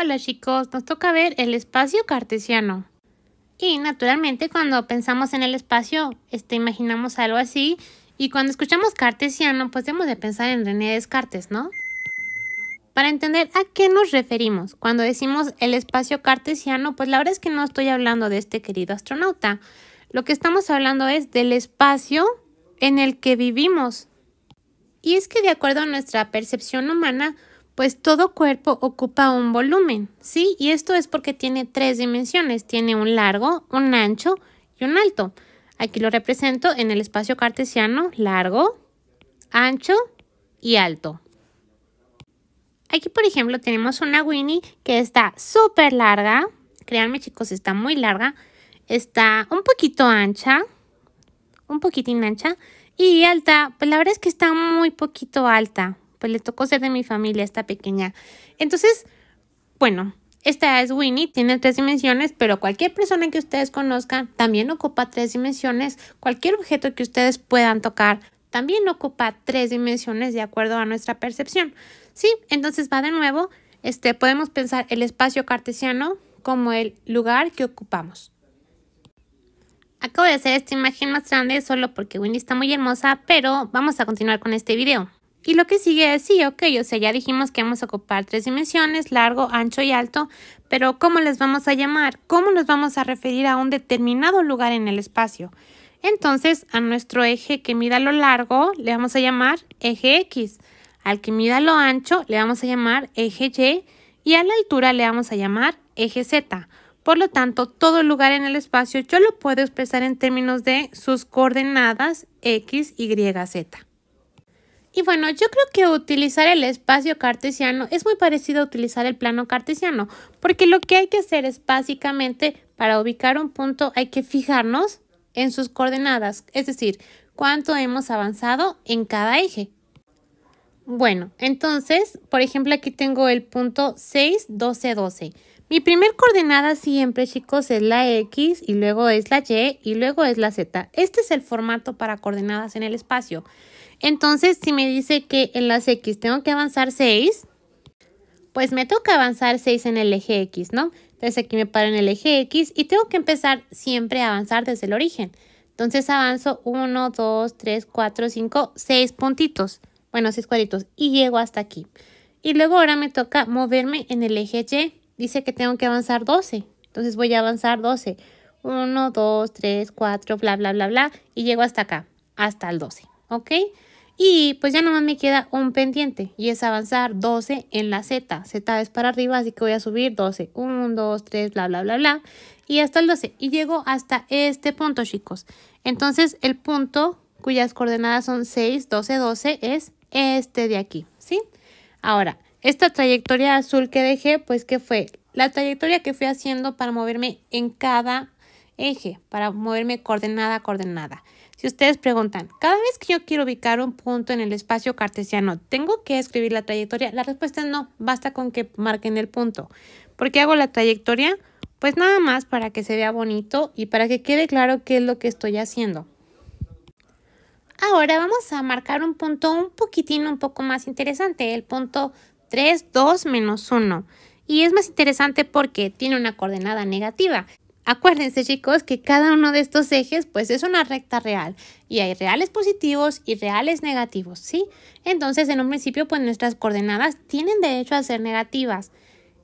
Hola chicos, nos toca ver el espacio cartesiano. Y naturalmente cuando pensamos en el espacio, este, imaginamos algo así. Y cuando escuchamos cartesiano, pues debemos de pensar en René Descartes, ¿no? Para entender a qué nos referimos cuando decimos el espacio cartesiano, pues la verdad es que no estoy hablando de este querido astronauta. Lo que estamos hablando es del espacio en el que vivimos. Y es que de acuerdo a nuestra percepción humana, pues todo cuerpo ocupa un volumen, ¿sí? Y esto es porque tiene tres dimensiones, tiene un largo, un ancho y un alto. Aquí lo represento en el espacio cartesiano, largo, ancho y alto. Aquí, por ejemplo, tenemos una Winnie que está súper larga. Créanme, chicos, está muy larga. Está un poquito ancha. Un poquitín ancha. Y alta, pues la verdad es que está muy poquito alta pues le tocó ser de mi familia, esta pequeña. Entonces, bueno, esta es Winnie, tiene tres dimensiones, pero cualquier persona que ustedes conozcan también ocupa tres dimensiones. Cualquier objeto que ustedes puedan tocar también ocupa tres dimensiones de acuerdo a nuestra percepción. Sí, entonces va de nuevo, este, podemos pensar el espacio cartesiano como el lugar que ocupamos. Acabo de hacer esta imagen más grande solo porque Winnie está muy hermosa, pero vamos a continuar con este video. Y lo que sigue es, sí, ok, o sea, ya dijimos que vamos a ocupar tres dimensiones, largo, ancho y alto, pero ¿cómo les vamos a llamar? ¿Cómo nos vamos a referir a un determinado lugar en el espacio? Entonces, a nuestro eje que mida lo largo le vamos a llamar eje X, al que mida lo ancho le vamos a llamar eje Y y a la altura le vamos a llamar eje Z. Por lo tanto, todo lugar en el espacio yo lo puedo expresar en términos de sus coordenadas X, Y, Z. Y bueno, yo creo que utilizar el espacio cartesiano es muy parecido a utilizar el plano cartesiano, porque lo que hay que hacer es básicamente para ubicar un punto hay que fijarnos en sus coordenadas, es decir, cuánto hemos avanzado en cada eje. Bueno, entonces, por ejemplo, aquí tengo el punto 6, 12, 12. Mi primer coordenada siempre, chicos, es la X y luego es la Y y luego es la Z. Este es el formato para coordenadas en el espacio. Entonces, si me dice que en las X tengo que avanzar 6, pues me toca avanzar 6 en el eje X, ¿no? Entonces aquí me paro en el eje X y tengo que empezar siempre a avanzar desde el origen. Entonces avanzo 1, 2, 3, 4, 5, 6 puntitos. Bueno, 6 cuadritos. Y llego hasta aquí. Y luego ahora me toca moverme en el eje Y dice que tengo que avanzar 12. Entonces voy a avanzar 12. 1, 2, 3, 4, bla, bla, bla, bla. Y llego hasta acá, hasta el 12. ¿Ok? Y pues ya nomás me queda un pendiente y es avanzar 12 en la Z. Z es para arriba, así que voy a subir 12. 1, 2, 3, bla, bla, bla, bla. Y hasta el 12. Y llego hasta este punto, chicos. Entonces el punto cuyas coordenadas son 6, 12, 12 es este de aquí, ¿sí? Ahora, esta trayectoria azul que dejé, pues que fue la trayectoria que fui haciendo para moverme en cada eje, para moverme coordenada a coordenada. Si ustedes preguntan, cada vez que yo quiero ubicar un punto en el espacio cartesiano, ¿tengo que escribir la trayectoria? La respuesta es no, basta con que marquen el punto. ¿Por qué hago la trayectoria? Pues nada más para que se vea bonito y para que quede claro qué es lo que estoy haciendo. Ahora vamos a marcar un punto un poquitín un poco más interesante, el punto 3, 2 menos 1. Y es más interesante porque tiene una coordenada negativa. Acuérdense chicos que cada uno de estos ejes pues es una recta real y hay reales positivos y reales negativos, ¿sí? Entonces en un principio pues nuestras coordenadas tienen derecho a ser negativas.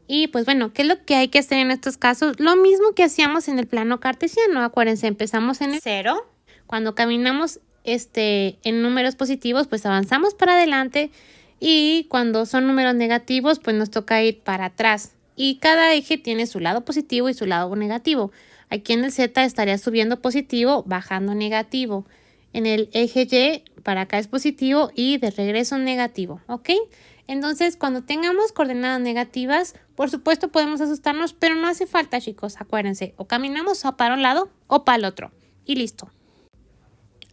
Y pues bueno, ¿qué es lo que hay que hacer en estos casos? Lo mismo que hacíamos en el plano cartesiano, acuérdense, empezamos en el 0. Cuando caminamos este, en números positivos pues avanzamos para adelante y cuando son números negativos pues nos toca ir para atrás y cada eje tiene su lado positivo y su lado negativo. Aquí en el Z estaría subiendo positivo, bajando negativo. En el eje Y para acá es positivo y de regreso negativo, ¿ok? Entonces, cuando tengamos coordenadas negativas, por supuesto podemos asustarnos, pero no hace falta, chicos, acuérdense, o caminamos para un lado o para el otro. Y listo.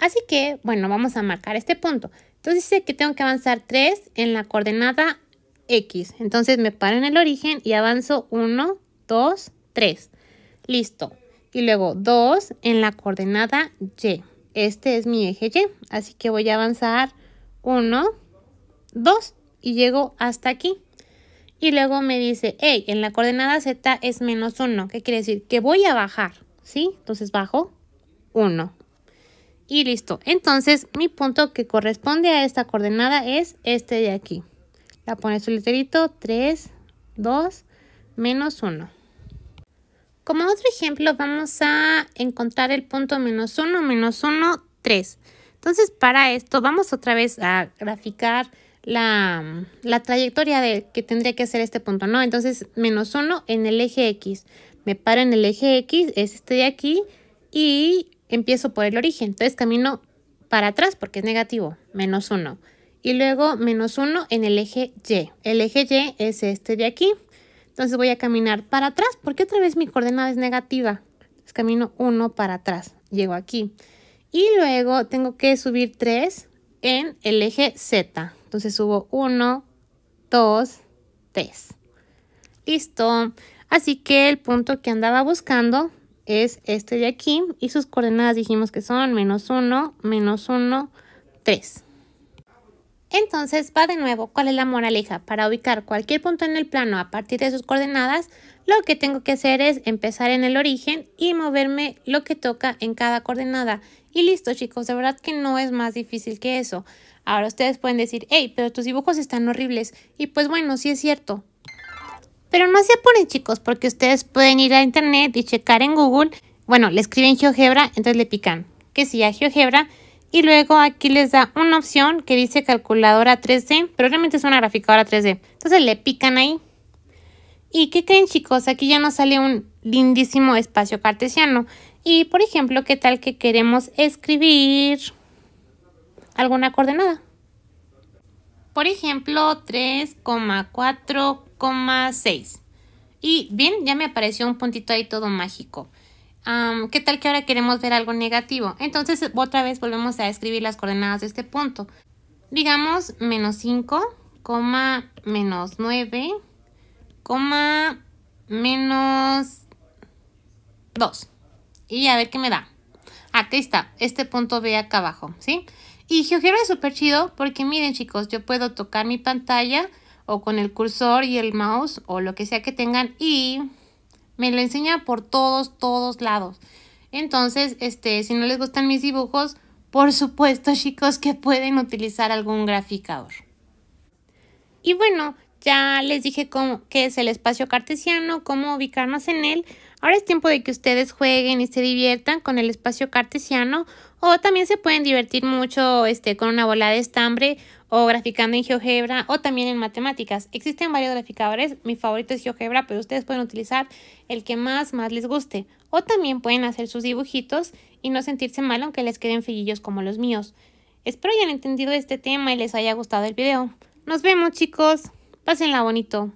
Así que, bueno, vamos a marcar este punto. Entonces dice que tengo que avanzar 3 en la coordenada X. Entonces me paro en el origen y avanzo 1, 2, 3. Listo. Y luego 2 en la coordenada Y. Este es mi eje Y. Así que voy a avanzar 1, 2 y llego hasta aquí. Y luego me dice, hey, en la coordenada Z es menos 1. ¿Qué quiere decir? Que voy a bajar, ¿sí? Entonces bajo 1 y listo. Entonces mi punto que corresponde a esta coordenada es este de aquí. La pones su literito 3, 2, menos 1. Como otro ejemplo vamos a encontrar el punto menos 1, menos 1, 3. Entonces para esto vamos otra vez a graficar la, trayectoria de que tendría que ser este punto, ¿no? Entonces, menos 1 en el eje X. Me paro en el eje X, es este de aquí, y empiezo por el origen. Entonces camino para atrás porque es negativo, menos 1. Y luego menos 1 en el eje Y. El eje Y es este de aquí. Entonces voy a caminar para atrás porque otra vez mi coordenada es negativa. Entonces camino 1 para atrás. Llego aquí. Y luego tengo que subir 3 en el eje Z. Entonces subo 1, 2, 3. Listo. Así que el punto que andaba buscando es este de aquí y sus coordenadas dijimos que son menos 1, menos 1, 3. Entonces va de nuevo, ¿cuál es la moraleja? Para ubicar cualquier punto en el plano a partir de sus coordenadas, lo que tengo que hacer es empezar en el origen y moverme lo que toca en cada coordenada. Y listo chicos, de verdad que no es más difícil que eso. Ahora ustedes pueden decir, hey, pero tus dibujos están horribles. Y pues bueno, sí es cierto, pero no se apuren chicos, porque ustedes pueden ir a internet y checar en Google. Bueno, le escriben GeoGebra, entonces le pican que sí a GeoGebra. Y luego aquí les da una opción que dice calculadora 3D, pero realmente es una graficadora 3D. Entonces le pican ahí. ¿Y qué creen chicos? Aquí ya nos sale un lindísimo espacio cartesiano. Y por ejemplo, ¿qué tal que queremos escribir alguna coordenada? Por ejemplo, 3,4,6. Y bien, ya me apareció un puntito ahí todo mágico. ¿Qué tal que ahora queremos ver algo negativo? Entonces otra vez volvemos a escribir las coordenadas de este punto. Digamos menos 5, menos 9, menos 2. Y a ver qué me da. Aquí está, este punto B acá abajo, ¿sí? sí y GeoGebra es súper chido porque miren chicos, yo puedo tocar mi pantalla o con el cursor y el mouse o lo que sea que tengan y me lo enseña por todos, todos lados. Entonces, este, si no les gustan mis dibujos, por supuesto chicos que pueden utilizar algún graficador. Y bueno, ya les dije cómo, qué es el espacio cartesiano, cómo ubicarnos en él. Ahora es tiempo de que ustedes jueguen y se diviertan con el espacio cartesiano o también se pueden divertir mucho este, con una bola de estambre o graficando en GeoGebra o también en matemáticas. Existen varios graficadores, mi favorito es GeoGebra, pero ustedes pueden utilizar el que más, más les guste. O también pueden hacer sus dibujitos y no sentirse mal aunque les queden figuillos como los míos. Espero hayan entendido este tema y les haya gustado el video. Nos vemos chicos. Pásenla bonito.